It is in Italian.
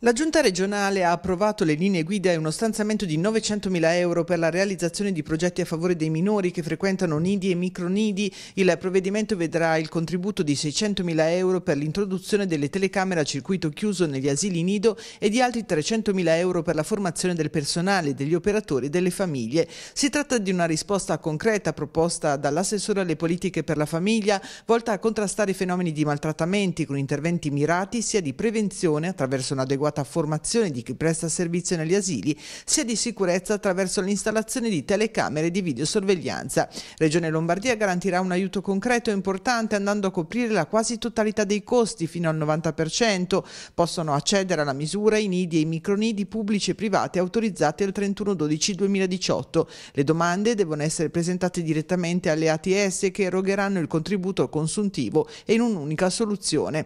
La giunta regionale ha approvato le linee guida e uno stanziamento di 900.000 euro per la realizzazione di progetti a favore dei minori che frequentano nidi e micronidi. Il provvedimento vedrà il contributo di 600.000 euro per l'introduzione delle telecamere a circuito chiuso negli asili nido e di altri 300.000 euro per la formazione del personale, degli operatori e delle famiglie. Si tratta di una risposta concreta proposta dall'assessore alle politiche per la famiglia, volta a contrastare i fenomeni di maltrattamenti con interventi mirati sia di prevenzione attraverso un'adeguata un'adeguata formazione di chi presta servizio negli asili, sia di sicurezza attraverso l'installazione di telecamere di videosorveglianza. Regione Lombardia garantirà un aiuto concreto e importante andando a coprire la quasi totalità dei costi fino al 90%. Possono accedere alla misura i nidi e i micronidi pubblici e privati autorizzati al 31-12-2018. Le domande devono essere presentate direttamente alle ATS che erogheranno il contributo consuntivo e in un'unica soluzione.